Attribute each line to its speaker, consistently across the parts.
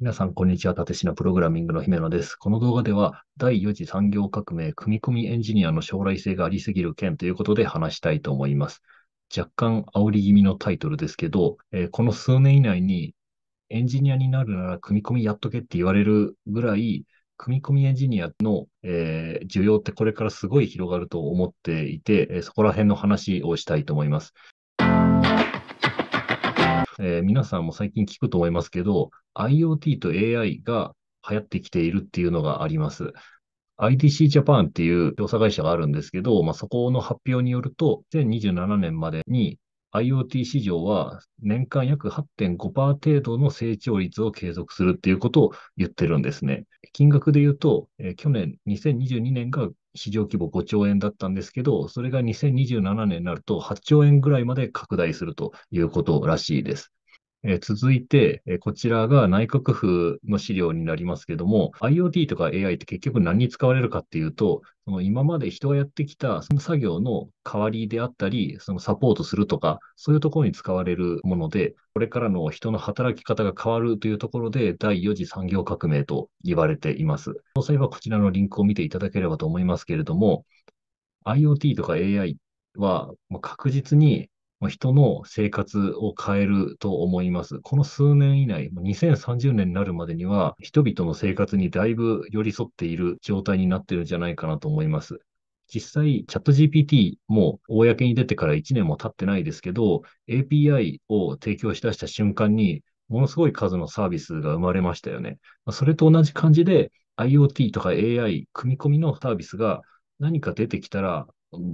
Speaker 1: 皆さん、こんにちは。立てしのプログラミングの姫野です。この動画では、第4次産業革命、組み込みエンジニアの将来性がありすぎる件ということで話したいと思います。若干煽り気味のタイトルですけど、えー、この数年以内に、エンジニアになるなら組み込みやっとけって言われるぐらい、組み込みエンジニアの、えー、需要ってこれからすごい広がると思っていて、そこら辺の話をしたいと思います。えー、皆さんも最近聞くと思いますけど、IoT と AI が流行ってきているっていうのがあります。ITC ジャパンっていう調査会社があるんですけど、まあ、そこの発表によると、2027年までに IoT 市場は年間約8.5%程度の成長率を継続するっていうことを言ってるんですね。金額で言うと、え去年2022年が市場規模5兆円だったんですけど、それが2027年になると8兆円ぐらいまで拡大するということらしいです。え続いて、えこちらが内閣府の資料になりますけども、IoT とか AI って結局何に使われるかっていうと、その今まで人がやってきたその作業の代わりであったり、そのサポートするとか、そういうところに使われるもので、これからの人の働き方が変わるというところで、第4次産業革命と言われています。詳細はこちらのリンクを見ていただければと思いますけれども、IoT とか AI は確実に人の生活を変えると思います。この数年以内、2030年になるまでには、人々の生活にだいぶ寄り添っている状態になってるんじゃないかなと思います。実際、チャット GPT も公に出てから1年も経ってないですけど、API を提供しだした瞬間に、ものすごい数のサービスが生まれましたよね。それと同じ感じで、IoT とか AI 組み込みのサービスが何か出てきたら、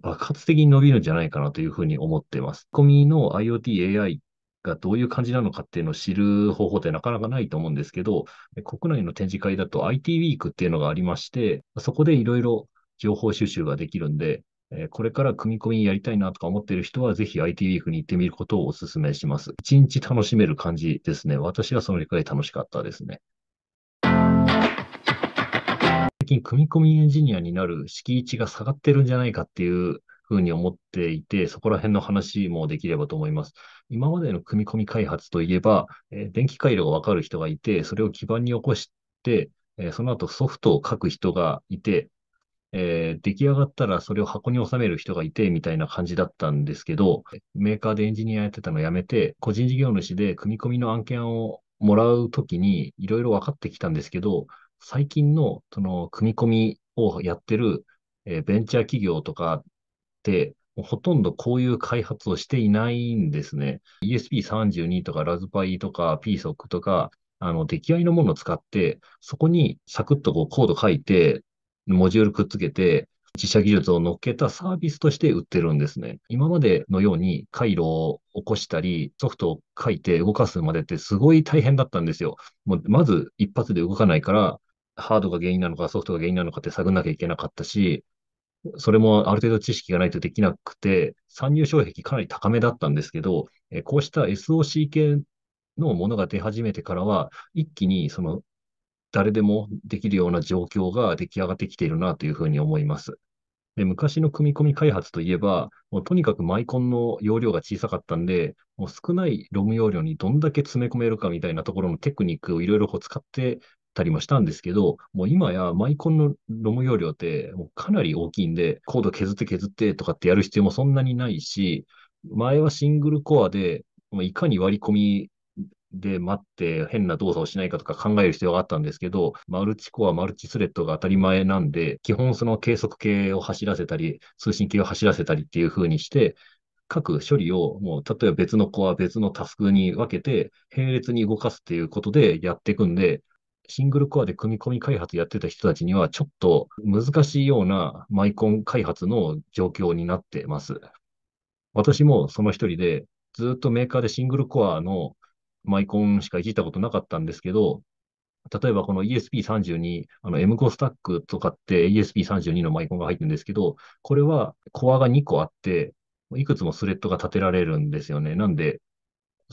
Speaker 1: 爆発的に伸びるんじゃないかなというふうに思ってます。コミの IoT、AI がどういう感じなのかっていうのを知る方法ってなかなかないと思うんですけど、国内の展示会だと IT ウィークっていうのがありまして、そこでいろいろ情報収集ができるんで、これから組み込みやりたいなとか思ってる人は、ぜひ IT ウィークに行ってみることをお勧めします。一日楽しめる感じですね。私はその理解楽しかったですね。最近組み込みエンジニアになる敷地が下がってるんじゃないかっていうふうに思っていて、そこら辺の話もできればと思います。今までの組み込み開発といえば、えー、電気回路がわかる人がいて、それを基盤に起こして、えー、その後ソフトを書く人がいて、えー、出来上がったらそれを箱に収める人がいてみたいな感じだったんですけど、メーカーでエンジニアやってたのやめて、個人事業主で組み込みの案件をもらうときにいろいろ分かってきたんですけど、最近の、その、組み込みをやってる、えーベンチャー企業とかって、ほとんどこういう開発をしていないんですね。ESP32 とか、ラズパイとか、PSOC とか、あの、出来合いのものを使って、そこにサクッとこうコード書いて、モジュールくっつけて、自社技術を乗っけたサービスとして売ってるんですね。今までのように回路を起こしたり、ソフトを書いて動かすまでってすごい大変だったんですよ。もうまず一発で動かないから、ハードが原因なのかソフトが原因なのかって探んなきゃいけなかったし、それもある程度知識がないとできなくて、参入障壁かなり高めだったんですけど、えこうした SOC 系のものが出始めてからは、一気にその誰でもできるような状況が出来上がってきているなというふうに思います。で昔の組み込み開発といえば、もうとにかくマイコンの容量が小さかったんで、もう少ないロム容量にどんだけ詰め込めるかみたいなところのテクニックをいろいろ使ってたりもしたんですけど、もう今やマイコンのロム容量ってもうかなり大きいんで、コード削って削ってとかってやる必要もそんなにないし、前はシングルコアで、いかに割り込みで待って変な動作をしないかとか考える必要があったんですけど、マルチコア、マルチスレッドが当たり前なんで、基本その計測系を走らせたり、通信系を走らせたりっていう風にして、各処理をもう例えば別のコア、別のタスクに分けて並列に動かすっていうことでやっていくんで、シングルコアで組み込み開発やってた人たちには、ちょっと難しいようなマイコン開発の状況になってます。私もその一人で、ずっとメーカーでシングルコアのマイコンしかいじったことなかったんですけど、例えばこの ESP32、あの M5 スタックとかって ESP32 のマイコンが入ってるんですけど、これはコアが2個あって、いくつもスレッドが立てられるんですよね。なんで、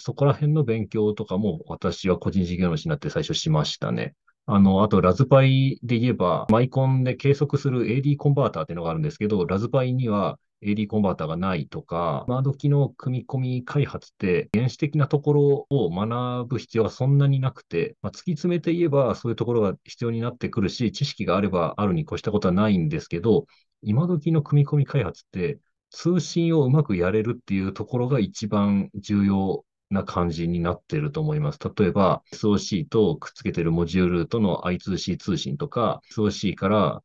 Speaker 1: そこら辺の勉強とかも私は個人事業主になって最初しましたね。あの、あと、ラズパイで言えば、マイコンで計測する AD コンバーターっていうのがあるんですけど、ラズパイには AD コンバーターがないとか、今時の組み込み開発って原始的なところを学ぶ必要がそんなになくて、まあ、突き詰めて言えばそういうところが必要になってくるし、知識があればあるに越したことはないんですけど、今時の組み込み開発って通信をうまくやれるっていうところが一番重要な感じになってると思います。例えば、SOC とくっつけてるモジュールとの I2C 通信とか、SOC から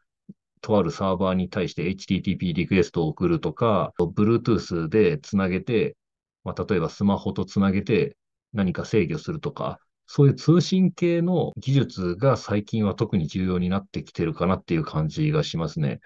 Speaker 1: とあるサーバーに対して HTTP リクエストを送るとか、Bluetooth でつなげて、まあ、例えばスマホとつなげて何か制御するとか、そういう通信系の技術が最近は特に重要になってきてるかなっていう感じがしますね。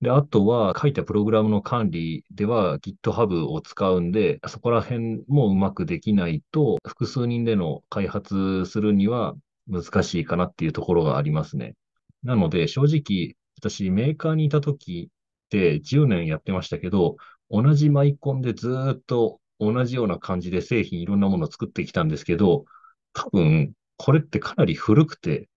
Speaker 1: で、あとは書いたプログラムの管理では GitHub を使うんで、そこら辺もうまくできないと、複数人での開発するには難しいかなっていうところがありますね。なので、正直、私、メーカーにいた時って10年やってましたけど、同じマイコンでずっと同じような感じで製品いろんなものを作ってきたんですけど、多分、これってかなり古くて、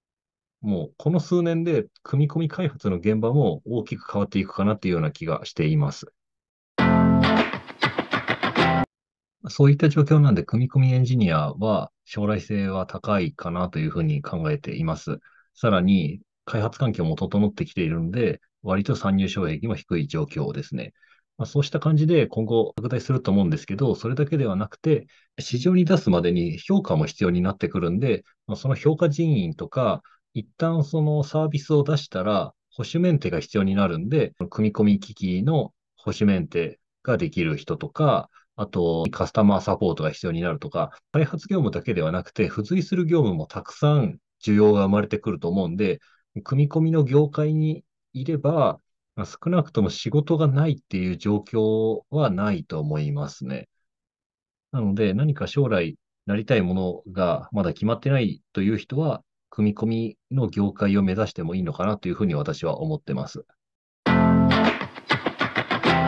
Speaker 1: もうこの数年で組み込み開発の現場も大きく変わっていくかなっていうような気がしています。そういった状況なんで、組み込みエンジニアは将来性は高いかなというふうに考えています。さらに、開発環境も整ってきているので、割と参入障壁も低い状況ですね。まあ、そうした感じで今後拡大すると思うんですけど、それだけではなくて、市場に出すまでに評価も必要になってくるんで、まあ、その評価人員とか、一旦そのサービスを出したら、保守メンテが必要になるんで、組み込み機器の保守メンテができる人とか、あと、カスタマーサポートが必要になるとか、開発業務だけではなくて、付随する業務もたくさん需要が生まれてくると思うんで、組み込みの業界にいれば、少なくとも仕事がないっていう状況はないと思いますね。なので、何か将来なりたいものがまだ決まってないという人は、組み込みの業界を目指してもいいのかなというふうに私は思ってます。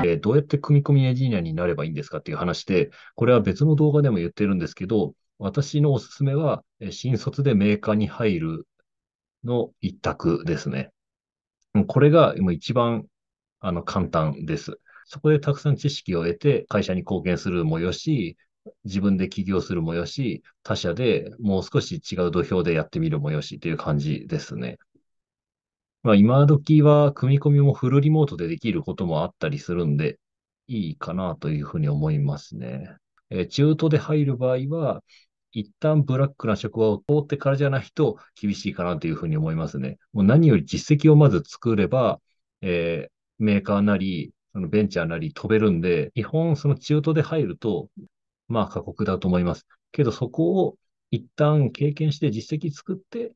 Speaker 1: えー、どうやって組み込みエンジニアになればいいんですかっていう話で、これは別の動画でも言ってるんですけど、私のおすすめは、新卒でメーカーに入るの一択ですね。これが今一番あの簡単です。そこでたくさん知識を得て会社に貢献するもよし、自分で起業するもよし、他社でもう少し違う土俵でやってみるもよしっていう感じですね。まあ、今時は組み込みもフルリモートでできることもあったりするんで、いいかなというふうに思いますね。えー、中途で入る場合は、一旦ブラックな職場を通ってからじゃないと厳しいかなというふうに思いますね。もう何より実績をまず作れば、えー、メーカーなり、そのベンチャーなり飛べるんで、基本その中途で入るとまあ過酷だと思います。けどそこを一旦経験して実績作って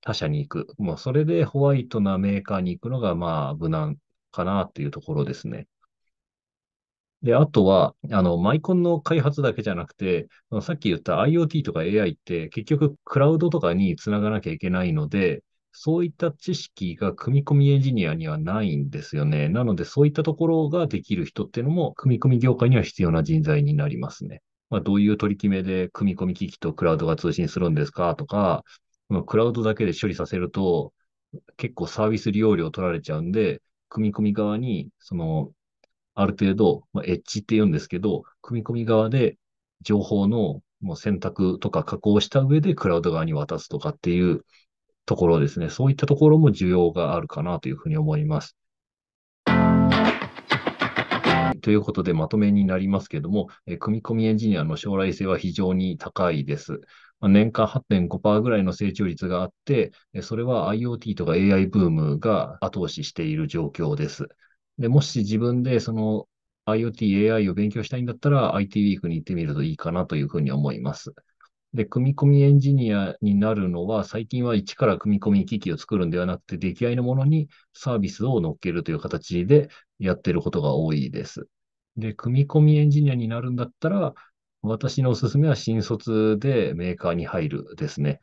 Speaker 1: 他社に行く。もうそれでホワイトなメーカーに行くのがまあ無難かなっていうところですね。で、あとは、あの、マイコンの開発だけじゃなくて、さっき言った IoT とか AI って結局クラウドとかにつながなきゃいけないので、そういった知識が組み込みエンジニアにはないんですよね。なので、そういったところができる人っていうのも、組み込み業界には必要な人材になりますね。まあ、どういう取り決めで組み込み機器とクラウドが通信するんですかとか、まあ、クラウドだけで処理させると、結構サービス利用料取られちゃうんで、組み込み側に、その、ある程度、まあ、エッジって言うんですけど、組み込み側で情報のもう選択とか加工した上でクラウド側に渡すとかっていうところですね。そういったところも需要があるかなというふうに思います。ということで、まとめになりますけども、え組み込みエンジニアの将来性は非常に高いです。まあ、年間8.5%ぐらいの成長率があって、それは IoT とか AI ブームが後押ししている状況です。でもし自分でその IoT、AI を勉強したいんだったら IT ウィークに行ってみるといいかなというふうに思います。で、組み込みエンジニアになるのは、最近は一から組み込み機器を作るんではなくて、出来合いのものにサービスを乗っけるという形で、やってることが多いです。で、組み込みエンジニアになるんだったら、私のおすすめは新卒でメーカーに入るですね。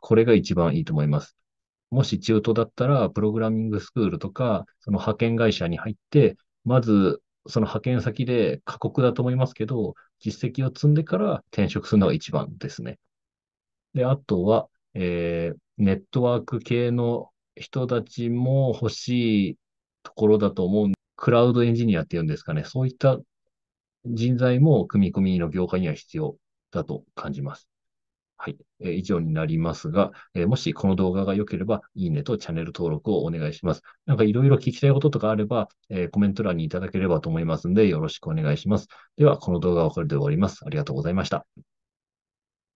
Speaker 1: これが一番いいと思います。もし中途だったら、プログラミングスクールとか、その派遣会社に入って、まず、その派遣先で過酷だと思いますけど、実績を積んでから転職するのが一番ですね。で、あとは、えー、ネットワーク系の人たちも欲しいところだと思うクラウドエンジニアっていうんですかね、そういった人材も組み込みの業界には必要だと感じます。はい。えー、以上になりますが、えー、もしこの動画が良ければ、いいねとチャンネル登録をお願いします。なんかいろいろ聞きたいこととかあれば、えー、コメント欄にいただければと思いますので、よろしくお願いします。では、この動画はこれで終わります。ありがとうございました。